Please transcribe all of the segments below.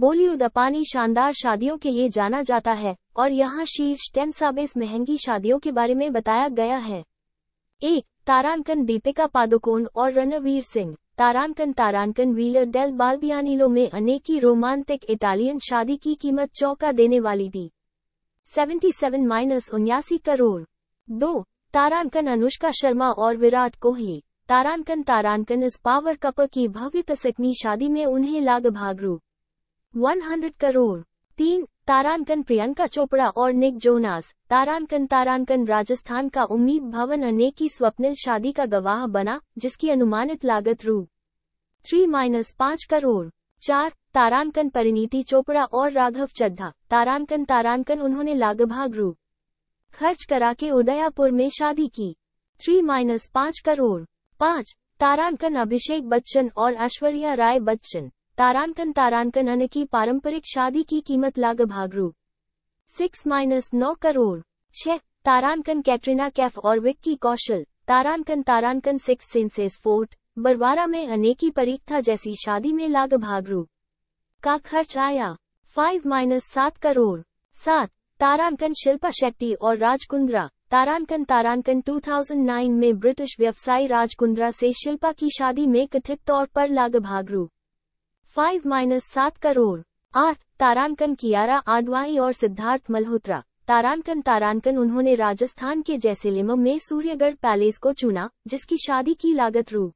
बॉलीवुड अपानी शानदार शादियों के लिए जाना जाता है और यहाँ शीर्ष टेन साबिस महंगी शादियों के बारे में बताया गया है एक तारांकन दीपिका पादुकोण और रणवीर सिंह तारांकन तारांकन व्हीलर डेल बालबियानिलो में अनेकी रोमांटिक इटालियन शादी की कीमत चौका देने वाली थी 77 माइनस उन्यासी करोड़ दो तारांकन अनुष्का शर्मा और विराट कोहली तारांकन तारांकन इस पावर कप की भव्य तस्कनी शादी में उन्हें लाग भाग रूप 100 करोड़ तीन तारांकन प्रियंका चोपड़ा और निक जोनास तारांकन तारांकन राजस्थान का उम्मीद भवन अनेक स्वप्निल शादी का गवाह बना जिसकी अनुमानित लागत रू थ्री माइनस पाँच करोड़ चार तारांकन परिणीति चोपड़ा और राघव चड्ढा तारांकन तारांकन उन्होंने लागभाग रू खर्च करा के उदयपुर में शादी की थ्री माइनस पाँच करोड़ पाँच तारांकन अभिषेक बच्चन और ऐश्वर्या राय बच्चन तारांकन तारांकन अन्य की पारंपरिक शादी की कीमत लाग भागरू सिक्स माइनस नौ करोड़ छह तारांकन कैटरीना कैफ और विक्की कौशल तारांकन तारांकन सिक्स सेंसेस फोर्ट बरवारा में अनेकी परीक्षा जैसी शादी में लाग भागरू का खर्च आया फाइव माइनस सात करोड़ सात तारांकन शिल्पा शेट्टी और राजकुंद्रा तारांकन तारांकन 2009 में ब्रिटिश व्यवसायी राजकुंद्रा से शिल्पा की शादी में कथित तौर पर लाग भागरू फाइव माइनस सात करोड़ आठ तारांकन कियारा आडवाई और सिद्धार्थ मल्होत्रा तारांकन तारांकन उन्होंने राजस्थान के जैसलमेर में सूर्यगढ़ पैलेस को चुना जिसकी शादी की लागत रू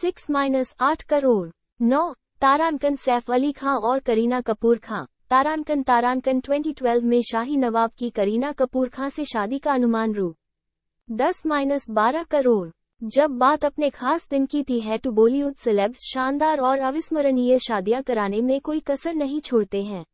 सिक्स माइनस आठ करोड़ नौ तारांकन सैफ अली खां और करीना कपूर खां तारांकन तारांकन 2012 में शाही नवाब की करीना कपूर खां से शादी का अनुमान रू दस माइनस बारह करोड़ जब बात अपने खास दिन की थी है तो बॉलीवुड सेलेब्स शानदार और अविस्मरणीय शादियां कराने में कोई कसर नहीं छोड़ते हैं